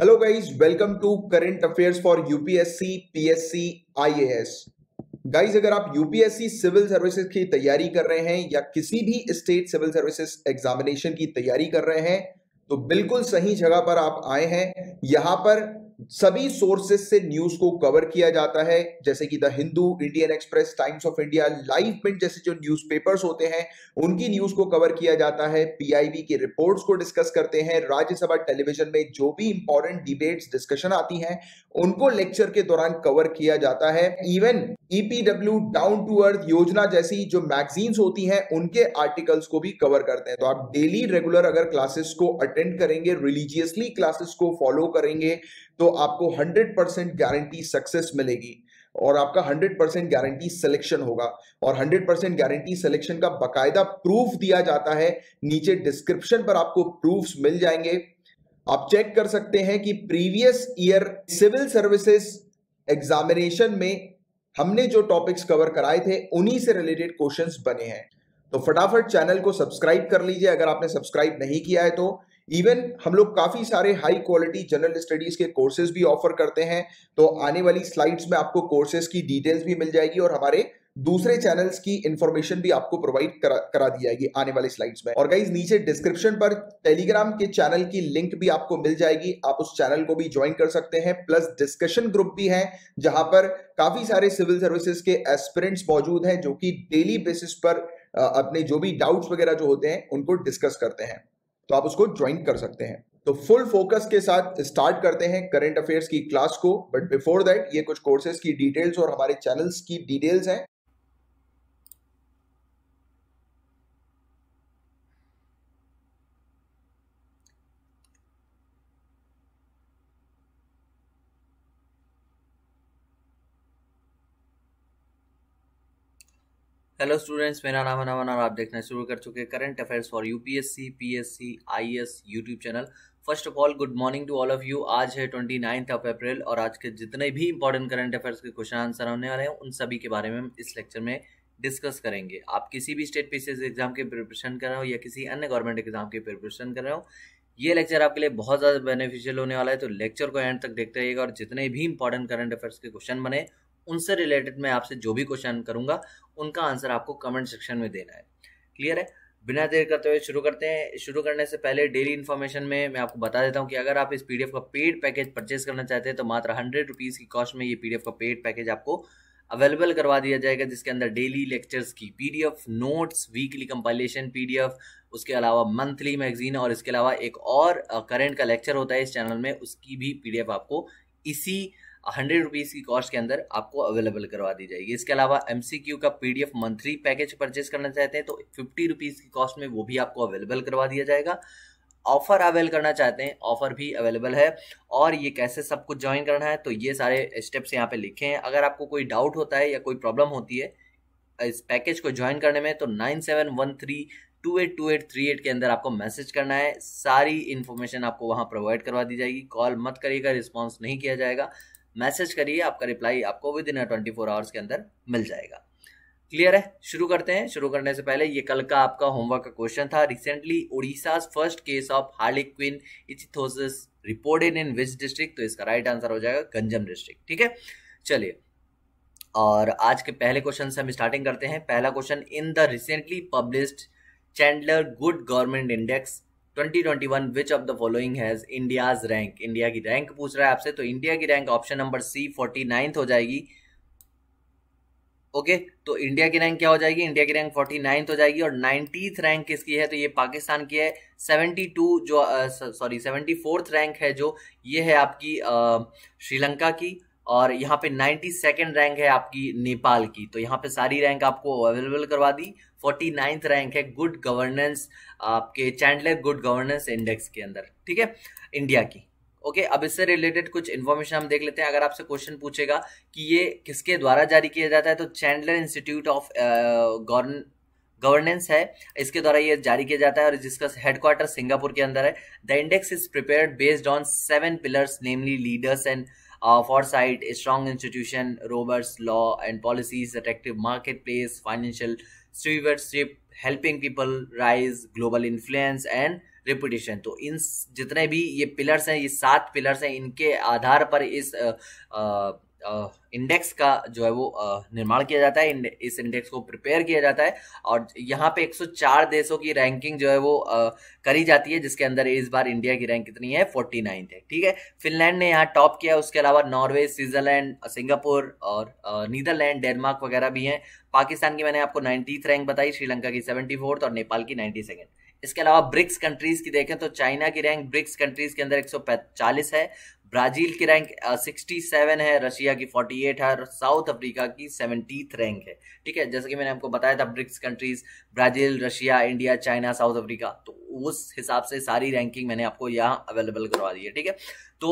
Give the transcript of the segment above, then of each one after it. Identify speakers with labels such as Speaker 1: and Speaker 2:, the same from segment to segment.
Speaker 1: Hello guys welcome to current affairs for UPSC PSC IAS guys अगर आप UPSC civil services की तैयारी कर रहे हैं या किसी भी स्टेट सिविल सर्विसेज एग्जामिनेशन की तैयारी कर रहे हैं तो बिल्कुल सही जगह पर आप आए हैं यहां पर सभी सोर्सेस से न्यूज को कवर किया जाता है जैसे कि the Hindu Indian Express Times of India live print जैसे जो न्यूज़पेपर्स होते हैं उनकी न्यूज को कवर किया जाता है पीआईबी की रिपोर्ट्स को डिस्कस करते हैं राज्यसभा टेलीविजन में जो भी इंपॉर्टेंट डिबेट्स डिस्कशन आती हैं उनको लेक्चर के दौरान कवर किया जाता है even EPW down to earth Yojana जैसी जो मैगजीन्स होती हैं उनके आर्टिकल्स को भी कवर करते हैं तो आप डेली रेगुलर अगर क्लासेस को अटेंड करेंगे रिलीजियसली क्लासेस को फॉलो करेंगे तो आपको 100 परसेंट गारंटी सक्सेस मिलेगी और आपका 100 परसेंट गारंटी सिलेक्शन होगा और 100 परसेंट गारंटी सिलेक्शन का बकायदा प्रूफ दिया जाता है नीचे डिस्क्रिप्शन पर आपको प्रूफ्स मिल जाएंगे आप चेक कर सकते हैं कि previous year civil services examination में हमने जो टॉपिक्स कवर कराए थे उन्हीं से रिलेटेड क्वेश्चंस बने हैं तो फटाफट चैनल को सब्सक्राइब कर लीजिए अगर आपने सब्सक्राइब नहीं किया है तो इवन हम लोग काफ़ी सारे हाई क्वालिटी जनरल स्टडीज़ के कोर्सेज भी ऑफर करते हैं तो आने वाली स्लाइड्स में आपको कोर्सेज की डिटेल्स भी मिल जाएगी और हमारे दूसरे चैनल्स की इंफॉर्मेशन भी आपको प्रोवाइड करा, करा दी जाएगी आने वाली स्लाइड्स में और गाइज नीचे डिस्क्रिप्शन पर टेलीग्राम के चैनल की लिंक भी आपको मिल जाएगी आप उस चैनल को भी ज्वाइन कर सकते हैं प्लस डिस्कशन ग्रुप भी है जहां पर काफी सारे सिविल सर्विसेज के एस्पिरेंट्स मौजूद हैं जो कि डेली बेसिस पर अपने जो भी डाउट्स वगैरह जो होते हैं उनको डिस्कस करते हैं तो आप उसको ज्वाइन कर सकते हैं तो फुल फोकस के साथ स्टार्ट करते हैं करंट अफेयर्स की क्लास को बट बिफोर दैट ये कुछ कोर्सेज की डिटेल्स और हमारे चैनल्स की डिटेल्स हैं
Speaker 2: हेलो स्टूडेंट्स मेरा नाम है नमन और आप देखना शुरू कर चुके हैं current affairs for UPSC PSC IAS YouTube channel first of all good morning to all of you आज है ट्वेंटी नाइन्थ ऑफ अप्रैल और आज के जितने भी इंपॉर्टेंट करंट अफेयर्स के क्वेश्चन आंसर होने वाले हैं उन सभी के बारे में हम इस लेक्चर में डिस्कस करेंगे आप किसी भी स्टेट पीसीएस एग्जाम के प्रिपरेशन कर रहे हो या किसी अन्य गवर्नमेंट एग्जाम के प्रिपरेशन कर रहे हो ये लेक्चर आपके लिए बहुत ज़्यादा बेनिफिशियल होने वाला है तो लेक्चर को एंड तक देखते रहिएगा और जितने भी इंपॉर्टेंट करंट अफेयर्स के क्वेश्चन बने उनसे रिलेटेड मैं आपसे जो भी क्वेश्चन करूंगा उनका आंसर आपको कमेंट सेक्शन में देना है क्लियर है बिना देर करते हुए शुरू करते हैं शुरू करने से पहले डेली इन्फॉर्मेशन में मैं आपको बता देता हूँ कि अगर आप इस पीडीएफ का पेड पैकेज परचेज करना चाहते हैं तो मात्र हंड्रेड रुपीज़ की कॉस्ट में ये पीडीएफ का पेड पैकेज आपको अवेलेबल करवा दिया जाएगा जिसके अंदर डेली लेक्चर्स की PDF notes weekly compilation PDF उसके अलावा मंथली मैगजीन और इसके अलावा एक और करेंट का लेक्चर होता है इस चैनल में उसकी भी पीडीएफ आपको इसी हंड्रेड रुपीज़ की कॉस्ट के अंदर आपको अवेलेबल करवा दी जाएगी इसके अलावा एम का P D monthly package purchase करना चाहते हैं तो फिफ्टी रुपीज़ की कॉस्ट में वो भी आपको अवेलेबल करवा दिया जाएगा ऑफर अवेल करना चाहते हैं ऑफर भी अवेलेबल है और ये कैसे सब कुछ ज्वाइन करना है तो ये सारे स्टेप्स यहाँ पे लिखे हैं अगर आपको कोई डाउट होता है या कोई प्रॉब्लम होती है इस पैकेज को ज्वाइन करने में तो nine seven one three two eight two eight three eight के अंदर आपको मैसेज करना है सारी इन्फॉर्मेशन आपको वहाँ प्रोवाइड करवा दी जाएगी कॉल मत करिएगा रिस्पॉन्स नहीं किया जाएगा मैसेज करिए आपका रिप्लाई आपको within twenty four hours के अंदर मिल जाएगा क्लियर है शुरू करते हैं शुरू करने से पहले ये कल का आपका होमवर्क का क्वेश्चन था recently Orissa first case of harlequin ichthyosis reported in which district तो इसका राइट आंसर हो जाएगा गंजम डिस्ट्रिक्ट ठीक है चलिए और आज के पहले क्वेश्चन से हम स्टार्टिंग करते हैं पहला question in the recently published Chandler good government index 2021 which of the following has India's rank India की रैंक पूछ रहा है आपसे तो इंडिया की rank option number C forty ninth हो जाएगी ओके okay, तो इंडिया की रैंक क्या हो जाएगी इंडिया की रैंक फोर्टी नाइन्थ हो जाएगी और नाइन्टीथ रैंक किसकी है तो ये पाकिस्तान की है सेवेंटी टू जो सॉरी सेवेंटी फोर्थ रैंक है जो ये है आपकी श्रीलंका की और यहाँ पे नाइन्टी सेकेंड रैंक है आपकी नेपाल की तो यहाँ पे सारी रैंक आपको अवेलेबल करवा दी फोर्टी नाइन्थ रैंक है गुड गवर्नेंस आपके चैंडलर गुड गवर्नेंस इंडेक्स के अंदर ठीक है इंडिया की ओके अब इससे रिलेटेड कुछ इन्फॉर्मेशन हम देख लेते हैं अगर आपसे क्वेश्चन पूछेगा कि ये किसके द्वारा जारी किया जाता है तो चैंडलर इंस्टीट्यूट ऑफ गवर्नेंस है इसके द्वारा ये जारी किया जाता है और जिसका हेडक्वार्टर सिंगापुर के अंदर है the index is prepare based on seven pillars namely leaders and uh, foresight, a strong institution, robust law and policies, attractive marketplace, financial stewardship, helping people rise, global influence and reputation तो इन जितने भी ये pillars हैं ये सात pillars हैं इनके आधार पर इस आ, आ, इंडेक्स का जो है वो निर्माण किया जाता है इस इंडेक्स को प्रिपेयर किया जाता है और यहाँ पे 104 देशों की रैंकिंग जो है वो करी जाती है जिसके अंदर इस बार इंडिया की रैंक कितनी है फोर्टी है ठीक है फिनलैंड ने यहाँ टॉप किया उसके अलावा नॉर्वे स्विट्जरलैंड सिंगापुर और नीदरलैंड डेनमार्क वगैरह भी हैं पाकिस्तान की मैंने आपको नाइन्टीथ रैंक बताई श्रीलंका की सेवेंटी और नेपाल की नाइन्टी इसके अलावा ब्रिक्स कंट्रीज की देखें तो चाइना की रैंक ब्रिक्स कंट्रीज के अंदर 140 है ब्राजील की रैंक सिक्सटी सेवन है रशिया की फोर्टी एट है और साउथ अफ्रीका की सेवनटीथ रैंक है ठीक है जैसे कि मैंने आपको बताया था BRICS countries Brazil Russia India China South Africa तो उस हिसाब से सारी रैंकिंग मैंने आपको यहाँ अवेलेबल करवा दी है ठीक है तो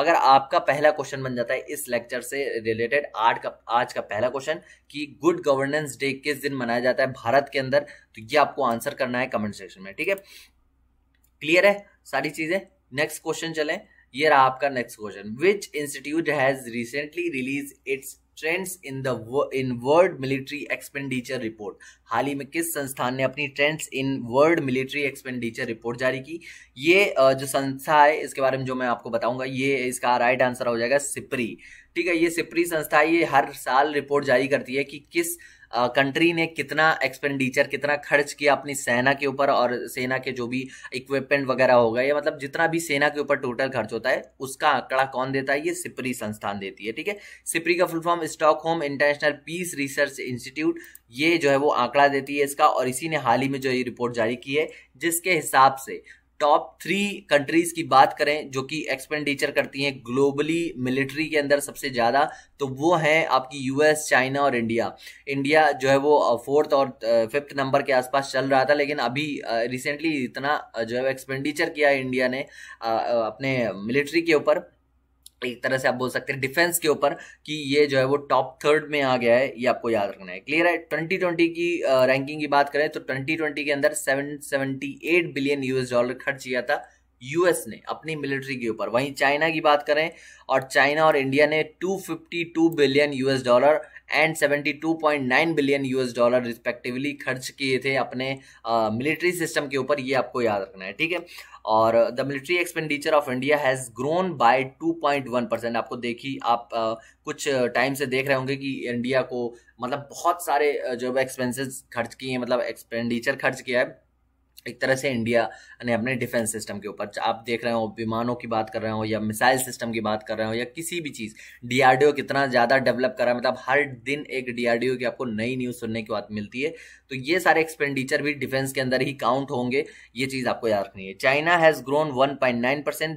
Speaker 2: अगर आपका पहला क्वेश्चन बन जाता है इस लेक्चर से रिलेटेड आठ का आज का पहला क्वेश्चन कि गुड गवर्नेंस डे किस दिन मनाया जाता है भारत के अंदर तो ये आपको आंसर करना है कमेंट सेक्शन में ठीक है क्लियर है सारी चीज़ें नेक्स्ट क्वेश्चन चलें ये रहा आपका next question which institute has recently release its trends in the in world military expenditure report हाल ही में किस संस्थान ने अपनी trends in world military expenditure report जारी की ये जो संस्था है इसके बारे में जो मैं आपको बताऊंगा ये इसका राइट आंसर हो जाएगा सिपरी ठीक है ये सिपरी संस्था ये हर साल रिपोर्ट जारी करती है कि किस कंट्री ने कितना एक्सपेंडिचर कितना खर्च किया अपनी सेना के ऊपर और सेना के जो भी इक्विपमेंट वगैरह हो गए मतलब जितना भी सेना के ऊपर टोटल खर्च होता है उसका आंकड़ा कौन देता है ये सिपरी संस्थान देती है ठीक है सिपरी का full form home international peace research institute ये जो है वो आंकड़ा देती है इसका और इसी ने हाल ही में जो ये रिपोर्ट जारी की है जिसके हिसाब से टॉप थ्री कंट्रीज की बात करें जो कि एक्सपेंडिचर करती हैं ग्लोबली मिलिट्री के अंदर सबसे ज़्यादा तो वो हैं आपकी यूएस चाइना और इंडिया इंडिया जो है वो फोर्थ और फिफ्थ नंबर के आसपास चल रहा था लेकिन अभी रिसेंटली इतना जो है एक्सपेंडिचर किया है इंडिया ने अपने मिलिट्री के ऊपर एक तरह से आप बोल सकते हैं डिफेंस के ऊपर कि ये जो है वो टॉप थर्ड में आ गया है ये आपको याद रखना है क्लियर है 2020 की रैंकिंग की बात करें तो 2020 के अंदर 778 बिलियन यूएस डॉलर खर्च किया था यूएस ने अपनी मिलिट्री के ऊपर वहीं चाइना की बात करें और चाइना और इंडिया ने 252 billion US dollar and 72.9 billion US dollar respectively खर्च किए थे अपने मिलिट्री सिस्टम के ऊपर ये आपको याद रखना है ठीक है और the military expenditure of India has grown by 2.1 percent आपको देखी आप uh, कुछ टाइम से देख रहे होंगे कि इंडिया को मतलब बहुत सारे जो एक्सपेंसिस एक्सपेंसेस खर्च किए हैं मतलब एक्सपेंडिचर खर्च किया है एक तरह से इंडिया ने अपने डिफेंस सिस्टम के ऊपर आप देख रहे हो विमानों की बात कर रहे हो या मिसाइल सिस्टम की बात कर रहे हो या किसी भी चीज़ डीआरडीओ कितना ज़्यादा डेवलप कर रहा है मतलब हर दिन एक डीआरडीओ की आपको नई न्यूज़ सुनने की बात मिलती है तो ये सारे एक्सपेंडिचर भी डिफेंस के अंदर ही काउंट होंगे ये चीज़ आपको याद रखनी है China has grown one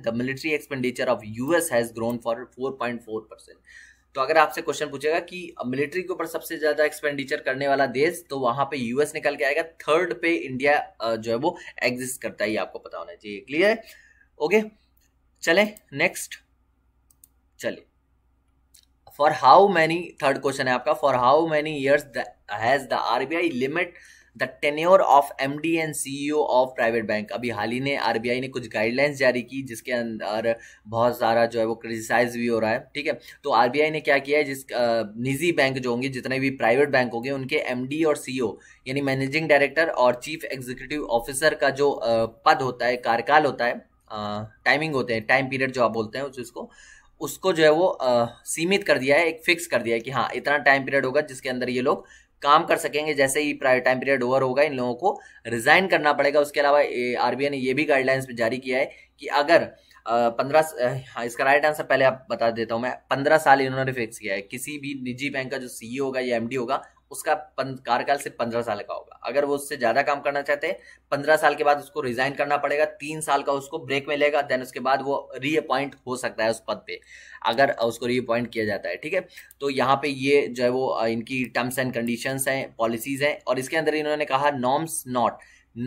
Speaker 2: the military expenditure of US has grown for four तो अगर आपसे क्वेश्चन पूछेगा कि मिलिट्री के ऊपर सबसे ज्यादा एक्सपेंडिचर करने वाला देश तो वहां पे यूएस निकल के आएगा थर्ड पे इंडिया जो है वो एग्जिस्ट करता है ये आपको पता होना चाहिए क्लियर है ओके चले नेक्स्ट चलिए for how many third question है आपका for how many years has the RBI limit the tenure of M D and C E O of private bank अभी हाल ही ने आर बी आई ने कुछ गाइडलाइंस जारी की जिसके अंदर बहुत सारा जो है वो क्रिटिसाइज भी हो रहा है ठीक है तो आर बी आई ने क्या किया है जिस निजी बैंक जो होंगे जितने भी प्राइवेट बैंक होंगे उनके एम डी और सी ई ओ यानी मैनेजिंग डायरेक्टर और चीफ एग्जीक्यूटिव ऑफिसर का जो पद होता है कार्यकाल होता है टाइमिंग होते हैं टाइम पीरियड जो आप बोलते हैं उसको उसको जो है वो आ, सीमित कर दिया है एक फिक्स कर दिया है कि हाँ इतना टाइम पीरियड होगा जिसके अंदर ये लोग काम कर सकेंगे जैसे ही टाइम पीरियड ओवर होगा इन लोगों को रिजाइन करना पड़ेगा उसके अलावा आरबीआई ने यह भी गाइडलाइंस जारी किया है कि अगर पंद्रह हाँ, इसका राइट आंसर पहले आप बता देता हूं मैं पंद्रह साल इन्होंने फिक्स किया है किसी भी निजी बैंक का जो सीईओ e होगा या एमडी होगा उसका कार्यकाल सिर्फ पंद्रह साल का होगा अगर वो उससे ज्यादा काम करना चाहते हैं पंद्रह साल के बाद उसको रिजाइन करना पड़ेगा तीन साल का उसको ब्रेक मिलेगा देन उसके बाद वो रीअपॉइंट हो सकता है उस पद पे अगर उसको रीअपॉइंट किया जाता है ठीक है तो यहाँ पे ये जो है वो इनकी टर्म्स एंड कंडीशन है पॉलिसीज हैं और इसके अंदर इन्होंने कहा norms not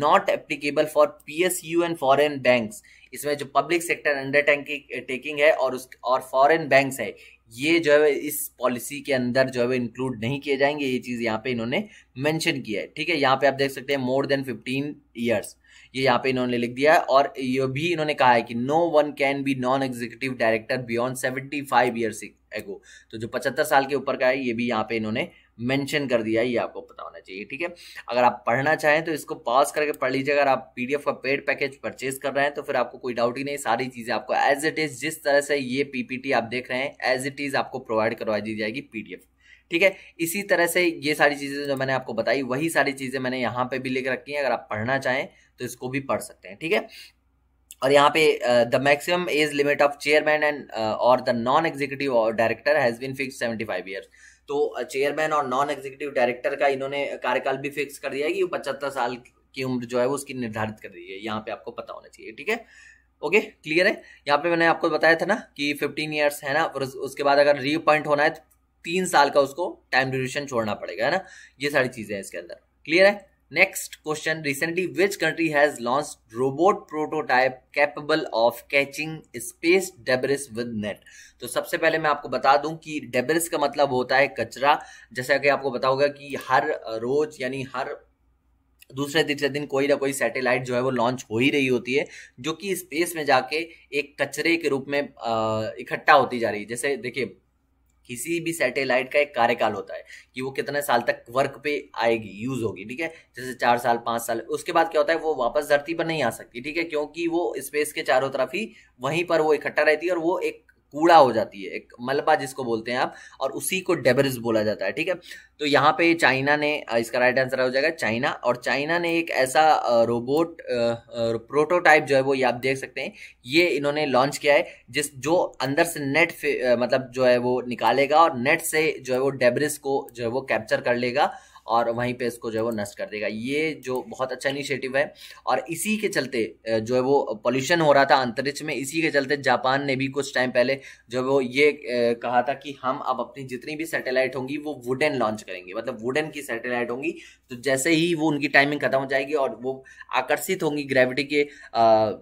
Speaker 2: not applicable for P S U and foreign bank इसमें जो पब्लिक सेक्टर अंडरटेकिंग है और उस और फॉरन बैंक है ये जो है इस पॉलिसी के अंदर जो है इंक्लूड नहीं किए जाएंगे ये चीज़ यहाँ पे इन्होंने मेंशन किया है ठीक है यहाँ पे आप देख सकते हैं मोर देन फिफ्टीन ईयर्स ये यहाँ पे इन्होंने लिख दिया है और ये भी इन्होंने कहा है कि no one can be non executive director beyond seventy five years ago तो जो पचहत्तर साल के ऊपर का है ये भी यहाँ पे इन्होंने मेंशन कर दिया ये आपको पता होना चाहिए ठीक है अगर आप पढ़ना चाहें तो इसको पॉज करके पढ़ लीजिए अगर आप पीडीएफ का पेड पैकेज परचेज कर रहे हैं तो फिर आपको कोई डाउट ही नहीं सारी चीज़ें आपको एज इट इज़ जिस तरह से ये पीपीटी आप देख रहे हैं एज इट इज़ आपको प्रोवाइड करवा दी जाएगी पीडीएफ ठीक है इसी तरह से ये सारी चीज़ें जो मैंने आपको बताई वही सारी चीज़ें मैंने यहाँ पे भी लिख रखी हैं अगर आप पढ़ना चाहें तो इसको भी पढ़ सकते हैं ठीक है और यहाँ पे the maximum age limit of chairman and और the non executive director has been fix seventy five year तो चेयरमैन और नॉन एग्जीक्यूटिव डायरेक्टर का इन्होंने कार्यकाल भी फिक्स कर दिया है कि वो पचहत्तर साल की उम्र जो है वो उसकी निर्धारित कर दी है यहाँ पे आपको पता होना चाहिए ठीक है ओके क्लियर है यहाँ पे मैंने आपको बताया था ना कि फिफ्टीन ईयर्स है ना उसके बाद अगर रीअपॉइंट होना है तो तीन साल का उसको टाइम ड्यूरेशन छोड़ना पड़ेगा है ना ये सारी चीजें हैं इसके अंदर क्लियर है next question recently which country has launch robot prototype capable of catching space debris with net तो सबसे पहले मैं आपको बता दूं कि डेबरिस का मतलब होता है कचरा जैसा कि आपको पता होगा कि हर रोज यानी हर दूसरे तीसरे दिन कोई ना कोई सैटेलाइट जो है वो लॉन्च हो ही रही होती है जो कि स्पेस में जाके एक कचरे के रूप में इकट्ठा होती जा रही है जैसे देखिए किसी भी सैटेलाइट का एक कार्यकाल होता है कि वो कितने साल तक वर्क पे आएगी यूज होगी ठीक है जैसे चार साल पांच साल उसके बाद क्या होता है वो वापस धरती पर नहीं आ सकती ठीक है क्योंकि वो स्पेस के चारों तरफ ही वहीं पर वो इकट्ठा रहती है और वो एक कूड़ा हो जाती है एक मलबा जिसको बोलते हैं आप और उसी को डेबरिज बोला जाता है ठीक है तो यहाँ पे चाइना ने इसका राइट आंसर हो जाएगा चाइना और चाइना ने एक ऐसा रोबोट प्रोटोटाइप जो है वो ये आप देख सकते हैं ये इन्होंने लॉन्च किया है जिस जो अंदर से नेट मतलब जो है वो निकालेगा और नेट से जो है वो डेबरिस को जो है वो कैप्चर कर लेगा और वहीं पे इसको जो है वो नष्ट कर देगा ये जो बहुत अच्छा इनिशिएटिव है और इसी के चलते जो है वो पॉल्यूशन हो रहा था अंतरिक्ष में इसी के चलते जापान ने भी कुछ टाइम पहले जो है वो ये कहा था कि हम अब अपनी जितनी भी सैटेलाइट होंगी वो वुडन लॉन्च करेंगे मतलब वुडन की सैटेलाइट होंगी तो जैसे ही वो उनकी टाइमिंग खत्म हो जाएगी और वो आकर्षित होंगी ग्रेविटी के आ,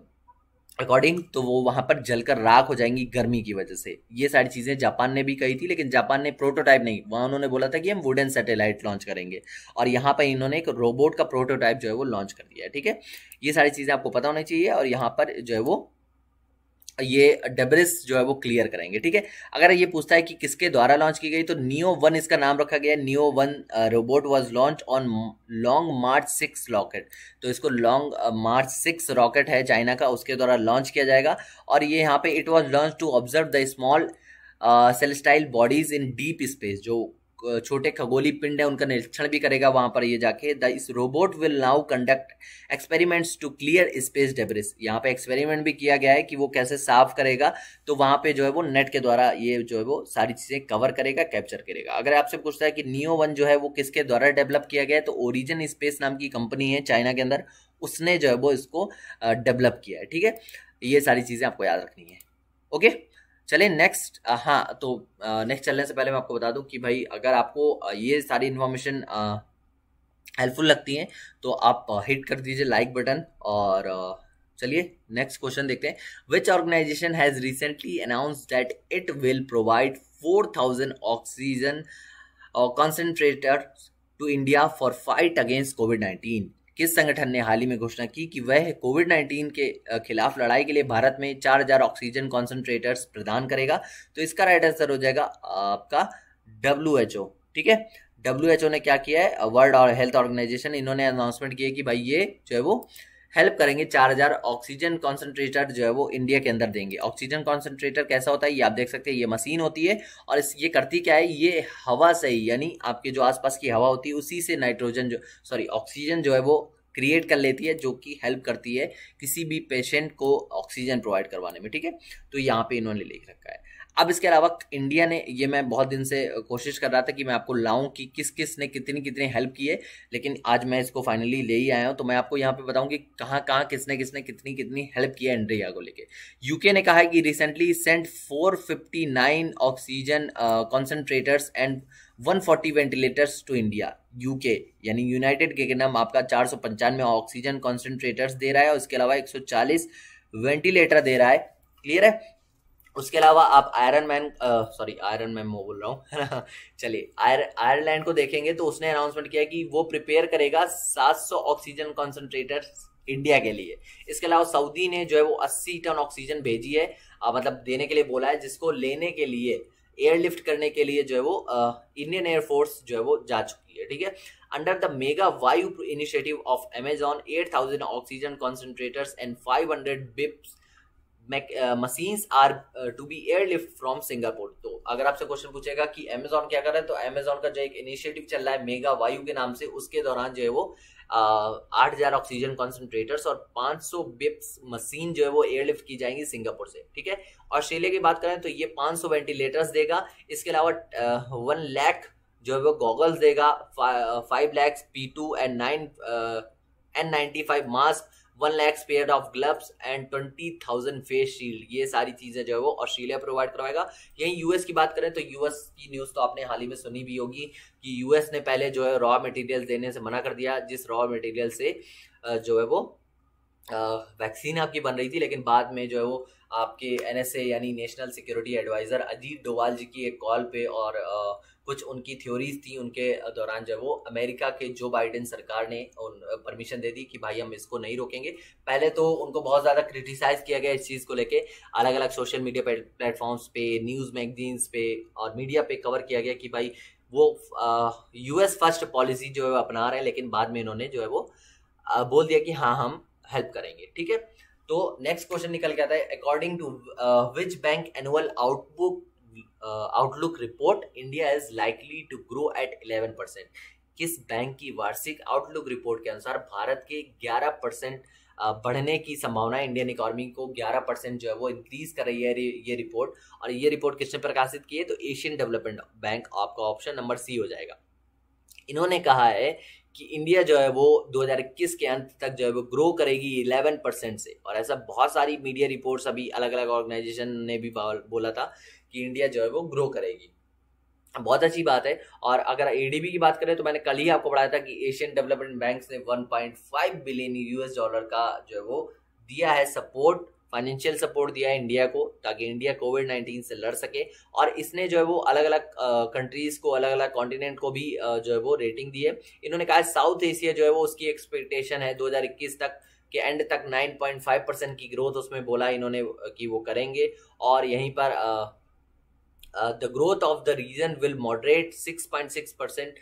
Speaker 2: अकॉर्डिंग तो वो वहाँ पर जलकर राख हो जाएंगी गर्मी की वजह से ये सारी चीज़ें जापान ने भी कही थी लेकिन जापान ने प्रोटोटाइप नहीं वहाँ उन्होंने बोला था कि हम वुडन सैटेलाइट लॉन्च करेंगे और यहाँ पर इन्होंने एक रोबोट का प्रोटोटाइप जो है वो लॉन्च कर दिया है ठीक है ये सारी चीज़ें आपको पता होनी चाहिए और यहाँ पर जो है वो ये डेबरिस जो है वो क्लियर करेंगे ठीक है अगर ये पूछता है कि किसके द्वारा लॉन्च की गई तो नियो वन इसका नाम रखा गया Neo one robot was launch on Long March six rocket तो इसको लॉन्ग मार्च सिक्स रॉकेट है चाइना का उसके द्वारा लॉन्च किया जाएगा और ये यहाँ पे it was launch to observe the small celestial bodies in deep space जो छोटे खगोली पिंड है उनका निरीक्षण भी करेगा वहां पर ये जाके द इस robot will now conduct experiments to clear space debris यहाँ पे एक्सपेरिमेंट भी किया गया है कि वो कैसे साफ करेगा तो वहां पे जो है वो नेट के द्वारा ये जो है वो सारी चीजें कवर करेगा कैप्चर करेगा अगर आपसे पूछता है कि नियो वन जो है वो किसके द्वारा डेवलप किया गया है तो ओरिजिन स्पेस नाम की कंपनी है चाइना के अंदर उसने जो है वो इसको डेवलप किया है ठीक है ये सारी चीजें आपको याद रखनी है ओके चले नेक्स्ट हाँ तो नेक्स्ट चलने से पहले मैं आपको बता दूं कि भाई अगर आपको ये सारी इन्फॉर्मेशन हेल्पफुल लगती है तो आप हिट कर दीजिए लाइक बटन और चलिए नेक्स्ट क्वेश्चन देखते हैं which organisation has recently announce that it will provide four thousand oxygen concentrator to India for fight against Covid nineteen किस संगठन ने हाल ही में घोषणा की कि वह कोविड 19 के खिलाफ लड़ाई के लिए भारत में 4000 ऑक्सीजन कॉन्सेंट्रेटर्स प्रदान करेगा तो इसका राइट आंसर हो जाएगा आपका डब्ल्यू ठीक है डब्ल्यू ने क्या किया है वर्ल्ड और हेल्थ ऑर्गेनाइजेशन इन्होंने अनाउंसमेंट किया कि भाई ये जो है वो हेल्प करेंगे 4000 ऑक्सीजन कॉन्सेंट्रेटर जो है वो इंडिया के अंदर देंगे ऑक्सीजन कॉन्सेंट्रेटर कैसा होता है ये आप देख सकते हैं ये मशीन होती है और इस ये करती क्या है ये हवा से ही यानी आपके जो आसपास की हवा होती है उसी से नाइट्रोजन जो सॉरी ऑक्सीजन जो है वो क्रिएट कर लेती है जो कि हेल्प करती है किसी भी पेशेंट को ऑक्सीजन प्रोवाइड करवाने में ठीक है तो यहाँ पे इन्होंने लिख रखा है अब इसके अलावा इंडिया ने ये मैं बहुत दिन से कोशिश कर रहा था कि मैं आपको लाऊं कि किस किस ने कितनी कितनी हेल्प की है लेकिन आज मैं इसको फाइनली ले ही आया हूं तो मैं आपको यहाँ पे बताऊं कि कहाँ कहाँ किसने किसने कितनी कितनी हेल्प की है इंडिया को लेके यूके ने कहा है कि recently sent 459 oxygen concentrators and 140 ventilators to India UK यानी यूनाइटेड किंगडम आपका चार सौ पंचानवे ऑक्सीजन कॉन्सेंट्रेटर्स दे रहा है और इसके अलावा एक वेंटिलेटर दे रहा है क्लियर है उसके अलावा आप Iron Man sorry Iron Man मैं बोल रहा हूँ चलिए आयर आयरलैंड को देखेंगे तो उसने अनाउंसमेंट किया कि वो प्रिपेयर करेगा 700 ऑक्सीजन कॉन्सेंट्रेटर इंडिया के लिए इसके अलावा सऊदी ने जो है वो 80 टन ऑक्सीजन भेजी है आ, मतलब देने के लिए बोला है जिसको लेने के लिए एयरलिफ्ट करने के लिए जो है वो इंडियन एयरफोर्स जो है वो जा चुकी है ठीक है under the mega Vayu initiative of Amazon eight oxygen concentrators and five BiPAPs machine are to be airlift from Singapore तो अगर आपसे क्वेश्चन पूछेगा कि अमेजोन क्या कर रहा है तो अमेजोन का जो एक इनिशिएटिव चल रहा है मेगा वायु के नाम से उसके दौरान जो है वो आठ हजार ऑक्सीजन कॉन्सेंट्रेटर्स और पांच सौ बिप्स मशीन जो है वो एयरलिफ्ट की जाएंगी सिंगापुर से ठीक है ऑस्ट्रेलिया की बात करें तो ये पांच सौ वेंटिलेटर्स देगा इसके अलावा वन लैख जो है वो गॉगल्स देगा five lakhs P two and nine N ninety five mask one lakhs pair of gloves and twenty thousand face shield ये सारी चीज़ें जो है वो ऑस्ट्रेलिया प्रोवाइड करवाएगा यही यूएस की बात करें तो यूएस की न्यूज़ तो आपने हाल ही में सुनी भी होगी कि यूएस ने पहले जो है रॉ मटेरियल देने से मना कर दिया जिस रॉ मटेरियल से जो है वो वैक्सीन आपकी बन रही थी लेकिन बाद में जो है वो आपके एनएसए यानी National Security Adviser Ajit Doval ji की एक कॉल पे और आ, कुछ उनकी थ्योरीज थी उनके दौरान जो है वो अमेरिका के जो बाइडेन सरकार ने उन परमिशन दे दी कि भाई हम इसको नहीं रोकेंगे पहले तो उनको बहुत ज़्यादा क्रिटिसाइज किया गया इस चीज़ को लेके अलग अलग सोशल मीडिया प्लेटफॉर्म्स पे न्यूज़ मैगजीन्स पे और मीडिया पे कवर किया गया कि भाई वो यूएस फर्स्ट पॉलिसी जो है वो अपना रहे हैं लेकिन बाद में इन्होंने जो है वो आ, बोल दिया कि हाँ हम हेल्प करेंगे ठीक है तो नेक्स्ट क्वेश्चन निकल के आता है according to which bank annual outbook uh, outlook report India is likely to grow at 11 percent किस बैंक की वार्षिक आउटलुक रिपोर्ट के अनुसार भारत के 11 परसेंट बढ़ने की संभावना है इंडियन इकोनॉमी को 11 परसेंट जो है वो इंक्रीज कर रही है ये रिपोर्ट और ये रिपोर्ट किसने प्रकाशित की है तो एशियन डेवलपमेंट बैंक आपका ऑप्शन नंबर सी हो जाएगा इन्होंने कहा है कि इंडिया जो है वो 2021 के अंत तक जो है वो ग्रो करेगी 11 परसेंट से और ऐसा बहुत सारी मीडिया रिपोर्ट्स अभी अलग अलग ऑर्गेनाइजेशन ने भी बोला था कि इंडिया जो है वो ग्रो करेगी बहुत अच्छी बात है और अगर एडीबी की बात करें तो मैंने कल ही आपको पढ़ाया था कि एशियन डेवलपमेंट बैंक ने 1.5 बिलियन यूएस डॉलर का जो है वो दिया है सपोर्ट फाइनेंशियल सपोर्ट दिया है इंडिया को ताकि इंडिया कोविड नाइन्टीन से लड़ सके और इसने जो है वो अलग अलग कंट्रीज को अलग अलग कॉन्टिनेंट को भी जो है वो रेटिंग दी है इन्होंने कहा साउथ एशिया जो है वो उसकी एक्सपेक्टेशन है दो तक के एंड तक 9.5 परसेंट की ग्रोथ उसमें बोला इन्होंने कि वो करेंगे और यहीं पर the growth of the region will moderate 6.6 percent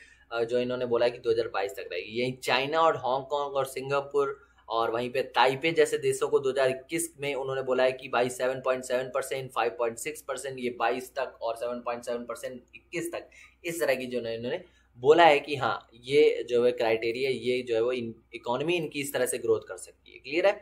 Speaker 2: जो इन्होंने बोला कि 2022 तक रहेगी यहीं चाइना और हांगकॉन्ग और सिंगापुर और वहीं पे ताइपे जैसे देशों को 2021 में उन्होंने बोला है कि भाई 7.7 परसेंट फाइव परसेंट ये 22 तक और 7.7 परसेंट इक्कीस तक इस तरह की जो है इन्होंने बोला है कि हाँ ये जो है क्राइटेरिया ये जो है वो इकोनॉमी इन, इनकी इस तरह से ग्रोथ कर सकती है क्लियर है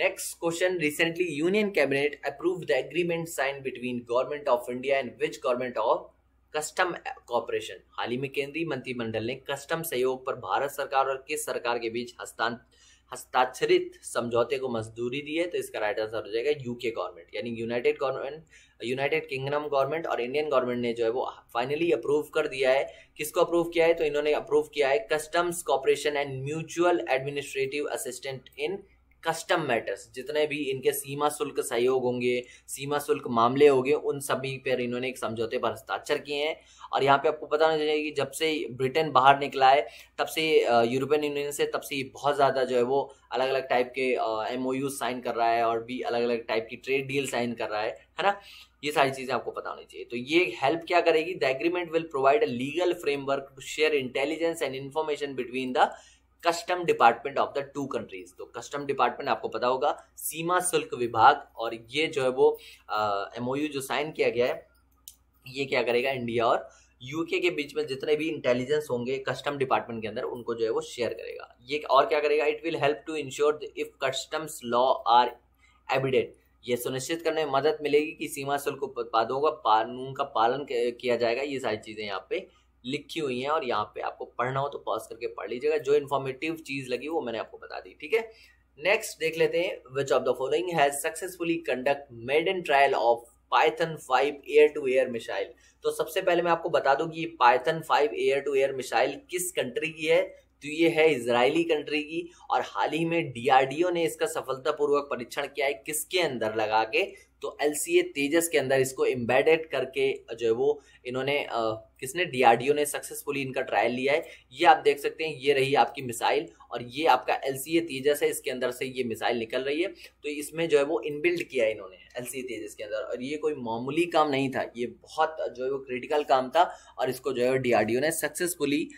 Speaker 2: next question recently union cabinet approve the agreement sign between government of India and which government of custom cooperation हाल ही में केंद्रीय मंत्रिमंडल ने कस्टम सहयोग पर भारत सरकार और किस सरकार के बीच हस्तांतर हस्ताक्षरित समझौते को मजदूरी दी है तो इसका राइट आंसर हो जाएगा यूके गवर्नमेंट यानी United government United Kingdom government और इंडियन गवर्नमेंट ने जो है वो फाइनली अप्रूव कर दिया है किसको अप्रूव किया है तो इन्होंने अप्रूव किया है customs cooperation and mutual administrative assistant in custom matters जितने भी इनके सीमा शुल्क सहयोग होंगे सीमा शुल्क मामले होंगे उन सभी पर इन्होंने एक समझौते पर हस्ताक्षर किए हैं और यहाँ पे आपको पता होना चाहिए कि जब से ब्रिटेन बाहर निकला है तब से यूरोपियन यूनियन से तब से बहुत ज़्यादा जो है वो अलग अलग टाइप के एम साइन कर रहा है और भी अलग अलग टाइप की ट्रेड डील साइन कर रहा है है ना ये सारी चीज़ें आपको पता होनी चाहिए तो ये हेल्प क्या करेगी the agreement will provide a legal framework to share intelligence and information between the custom department of the two countries तो कस्टम डिपार्टमेंट आपको पता होगा सीमा शुल्क विभाग और ये जो है वो एम जो साइन किया गया है ये क्या करेगा इंडिया और यूके के बीच में जितने भी इंटेलिजेंस होंगे कस्टम डिपार्टमेंट के अंदर उनको जो है वो शेयर करेगा ये और क्या करेगा it will help to ensure if customs law are evident ये सुनिश्चित करने में मदद मिलेगी कि सीमा शुल्क उत्पादों का कानून का पालन किया जाएगा ये सारी चीज़ें यहाँ पे लिखी हुई हैं और यहाँ पे आपको पढ़ना हो तो पॉज करके पढ़ लीजिएगा जो इन्फॉर्मेटिव चीज़ लगी वो मैंने आपको बता दी ठीक है नेक्स्ट देख लेते हैं which of the following has successfully conduct made in trial of Python five air to air missile तो सबसे पहले मैं आपको बता दूँ कि Python five air to air missile किस कंट्री की है तो ये है इसराइली कंट्री की और हाल ही में डीआरडीओ ने इसका सफलतापूर्वक परीक्षण किया है किसके अंदर लगा के तो एल तेजस के अंदर इसको एम्बेडेड करके जो है वो इन्होंने किसने डीआरडीओ ने सक्सेसफुली इनका ट्रायल लिया है ये आप देख सकते हैं ये रही आपकी मिसाइल और ये आपका एल तेजस है इसके अंदर से ये मिसाइल निकल रही है तो इसमें जो है वो इनबिल्ड किया है इन्होंने एल तेजस के अंदर और ये कोई मामूली काम नहीं था ये बहुत जो है वो क्रिटिकल काम था और इसको जो है डी ने सक्सेसफुली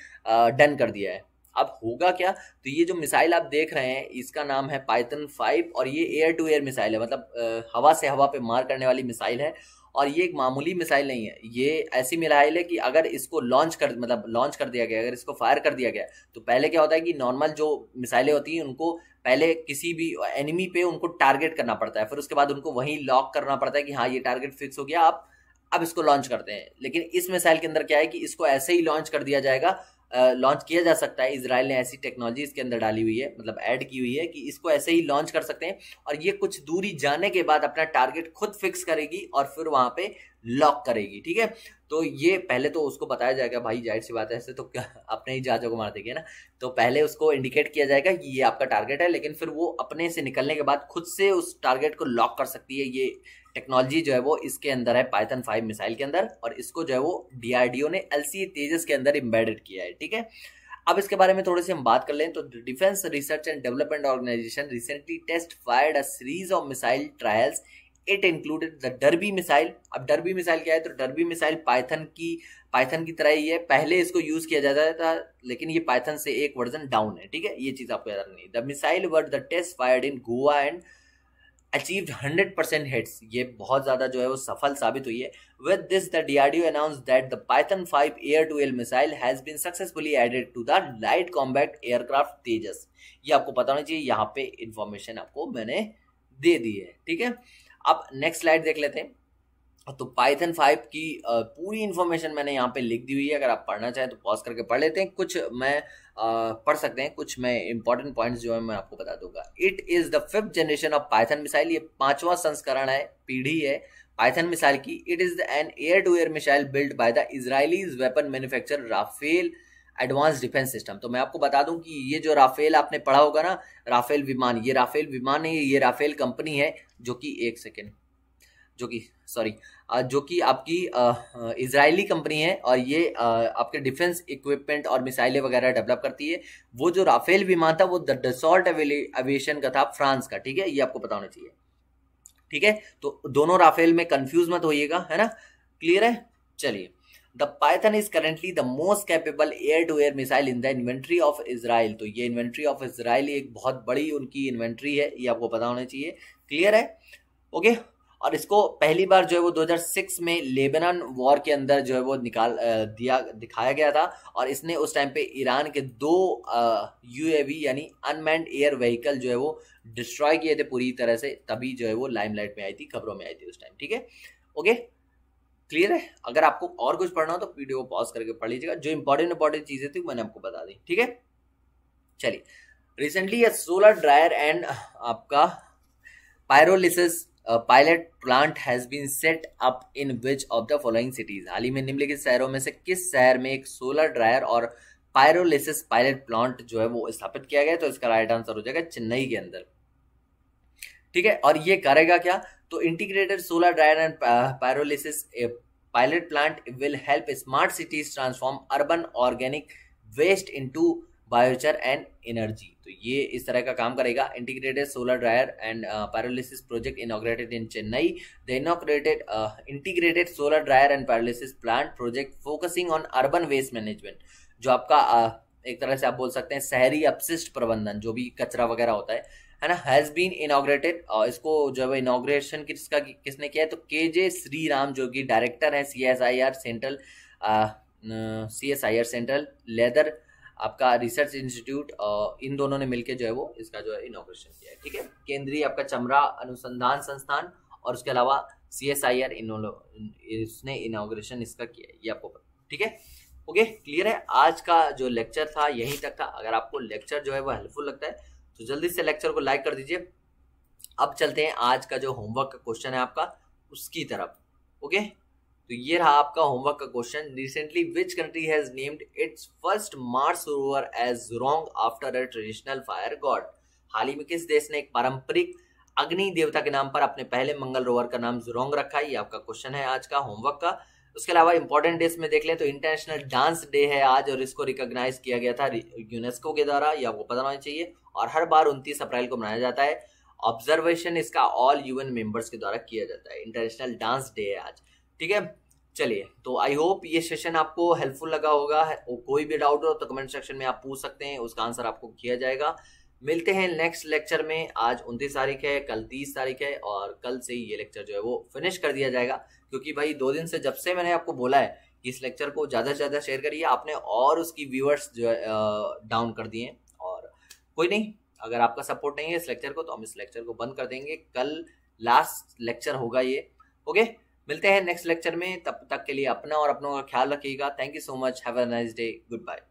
Speaker 2: डन कर दिया है अब होगा क्या तो ये जो मिसाइल आप देख रहे हैं इसका नाम है पाइथन फाइव और ये एयर टू एयर मिसाइल है मतलब हवा से हवा पे मार करने वाली मिसाइल है और ये एक मामूली मिसाइल नहीं है ये ऐसी मिसाइल है कि अगर इसको लॉन्च कर मतलब लॉन्च कर दिया गया अगर इसको फायर कर दिया गया तो पहले क्या होता है कि नॉर्मल जो मिसाइलें होती हैं उनको पहले किसी भी एनिमी पे उनको टारगेट करना पड़ता है फिर उसके बाद उनको वहीं लॉक करना पड़ता है कि हाँ ये टारगेट फिक्स हो गया आप अब इसको लॉन्च करते हैं लेकिन इस मिसाइल के अंदर क्या है कि इसको ऐसे ही लॉन्च कर दिया जाएगा लॉन्च किया जा सकता है इसराइल ने ऐसी टेक्नोलॉजी इसके अंदर डाली हुई है मतलब ऐड की हुई है कि इसको ऐसे ही लॉन्च कर सकते हैं और ये कुछ दूरी जाने के बाद अपना टारगेट खुद फिक्स करेगी और फिर वहाँ पे लॉक करेगी ठीक है तो ये पहले तो उसको बताया जाएगा भाई जाहिर सी बात है ऐसे तो क्या अपने ही जहाजों को मार देगी ना तो पहले उसको इंडिकेट किया जाएगा कि ये आपका टारगेट है लेकिन फिर वो अपने से निकलने के बाद खुद से उस टारगेट को लॉक कर सकती है ये टेक्नोलॉजी जो है वो इसके अंदर है पाइथन फाइव मिसाइल के अंदर और इसको जो है वो डीआरडीओ ने एल तेजस e के अंदर इम्बेडेड किया है ठीक है अब इसके बारे में थोड़े से हम बात कर लें तो Defence Research and Development Organisation recently test fired a series of missile trials it included the Derby missile अब डरबी मिसाइल क्या है तो डरबी मिसाइल पाइथन की पाइथन की तरह ही है पहले इसको यूज किया जाता था लेकिन ये पाइथन से एक वर्जन डाउन है ठीक है ये चीज आपको याद रखनी the missile were the test fired in Goa and achieve hundred percent hits ये बहुत ज़्यादा जो है वो सफल साबित हुई है with this the D R D O announce that the Python five air to air missile has been successfully added to the light combat aircraft Tejas ये आपको पता होना चाहिए यहाँ पे इंफॉर्मेशन आपको मैंने दे दी है ठीक है अब नेक्स्ट स्लाइड देख लेते हैं तो पाइथन फाइव की पूरी इंफॉर्मेशन मैंने यहाँ पे लिख दी हुई है अगर आप पढ़ना चाहें तो पॉज करके पढ़ लेते हैं कुछ मैं पढ़ सकते हैं कुछ मैं इंपॉर्टेंट पॉइंट्स जो है मैं आपको बता दूंगा it is the fifth generation of Python missile ये पांचवा संस्करण है पीढ़ी है पाइथन मिसाइल की it is an air to air missile build by the Israelis weapon manufacture Rafael advance defence system तो मैं आपको बता दूं कि ये जो राफेल आपने पढ़ा होगा ना राफेल विमान ये राफेल विमान है ये राफेल कंपनी है जो कि एक सेकेंड जो कि सॉरी जो कि आपकी इसराइली कंपनी है और ये आपके डिफेंस इक्विपमेंट और मिसाइलें वगैरह डेवलप करती है वो जो राफेल विमान था वो द डिसॉल्ट एविएशन का था फ्रांस का ठीक है ये आपको पता होना चाहिए ठीक है तो दोनों राफेल में कंफ्यूज मत होइएगा है ना क्लियर है चलिए the Python is currently the most capable air to air missile in the inventory of Israel तो ये इन्वेंट्री ऑफ इसराइल एक बहुत बड़ी उनकी इन्वेंट्री है ये आपको पता होना चाहिए क्लियर है ओके okay? और इसको पहली बार जो है वो 2006 में लेबनान वॉर के अंदर जो है वो निकाल दिया दिखाया गया था और इसने उस टाइम पे ईरान के दो यूएवी यानी अनमैंड एयर व्हीकल जो है वो डिस्ट्रॉय किए थे पूरी तरह से तभी जो है वो लाइमलाइट में आई थी खबरों में आई थी उस टाइम ठीक है ओके okay? क्लियर है अगर आपको और कुछ पढ़ना हो तो वीडियो को पॉज करके पढ़ लीजिएगा जो इंपॉर्टेंट इंपॉर्टेंट चीजें थी मैंने आपको बता दी ठीक है चलिए रिसेंटली सोलर ड्रायर एंड आपका pyrolysis pilot plant has been set up in which of the following cities हाल ही में निम्नलिखित शहरों में से किस शहर में एक सोलर ड्रायर और पायरोलिसिस पायलट प्लांट जो है वो स्थापित किया गया तो इसका राइट आंसर हो जाएगा चेन्नई के अंदर ठीक है और ये करेगा क्या तो integrated solar dryer and pyrolysis pilot plant will help smart cities transform urban organic waste into biochar and energy तो ये इस तरह का काम करेगा integrated solar dryer and paralysis project inaugurated in Chennai the inaugurated integrated solar dryer and paralysis plant project focusing on urban waste management जो आपका uh, एक तरह से आप बोल सकते हैं शहरी अपशिष्ट प्रबंधन जो भी कचरा वगैरह होता है है ना हैज़ बीन इनाग्रेटेड इसको जो है इनाग्रेशन किसका किसने किया है तो के जे श्री राम जो कि डायरेक्टर है C S I R central C S I R central leather आपका रिसर्च इंस्टीट्यूट इन दोनों ने मिलकर जो है वो इसका जो है इनोग्रेशन किया है ठीक है केंद्रीय आपका चमरा अनुसंधान संस्थान और उसके अलावा सी एस आई आर इसने इनोग्रेशन इसका किया है ये आपको ठीक है ओके क्लियर है आज का जो लेक्चर था यहीं तक था अगर आपको लेक्चर जो है वो हेल्पफुल लगता है तो जल्दी से लेक्चर को लाइक कर दीजिए अब चलते हैं आज का जो होमवर्क का क्वेश्चन है आपका उसकी तरफ ओके तो ये रहा आपका होमवर्क का question recently which country has named its first Mars rover as Rong after a traditional fire god हाल ही में किस देश ने एक पारंपरिक अग्नि देवता के नाम पर अपने पहले मंगल रोवर का नाम जुरोंग रखा है ये आपका क्वेश्चन है आज का होमवर्क का उसके अलावा इंपॉर्टेंट डेज में देख लें तो इंटरनेशनल डांस डे है आज और इसको रिकॉग्नाइज किया गया था यूनेस्को के द्वारा ये आपको पता होना चाहिए और हर बार उनतीस अप्रैल को मनाया जाता है ऑब्जर्वेशन इसका ऑल यूएन मेंबर्स के द्वारा किया जाता है इंटरनेशनल डांस डे है आज ठीक है चलिए तो आई होप ये सेशन आपको हेल्पफुल लगा होगा कोई भी डाउट हो तो कमेंट सेक्शन में आप पूछ सकते हैं उसका आंसर आपको किया जाएगा मिलते हैं नेक्स्ट लेक्चर में आज उनतीस तारीख है कल तीस तारीख है और कल से ही ये लेक्चर जो है वो फिनिश कर दिया जाएगा क्योंकि भाई दो दिन से जब से मैंने आपको बोला है कि इस लेक्चर को ज़्यादा से ज़्यादा शेयर करिए आपने और उसकी व्यूअर्स जो है डाउन कर दिए और कोई नहीं अगर आपका सपोर्ट नहीं है इस लेक्चर को तो हम इस लेक्चर को बंद कर देंगे कल लास्ट लेक्चर होगा ये ओके मिलते हैं नेक्स्ट लेक्चर में तब तक के लिए अपना और अपनों का ख्याल रखिएगा thank you so much have a nice day good bye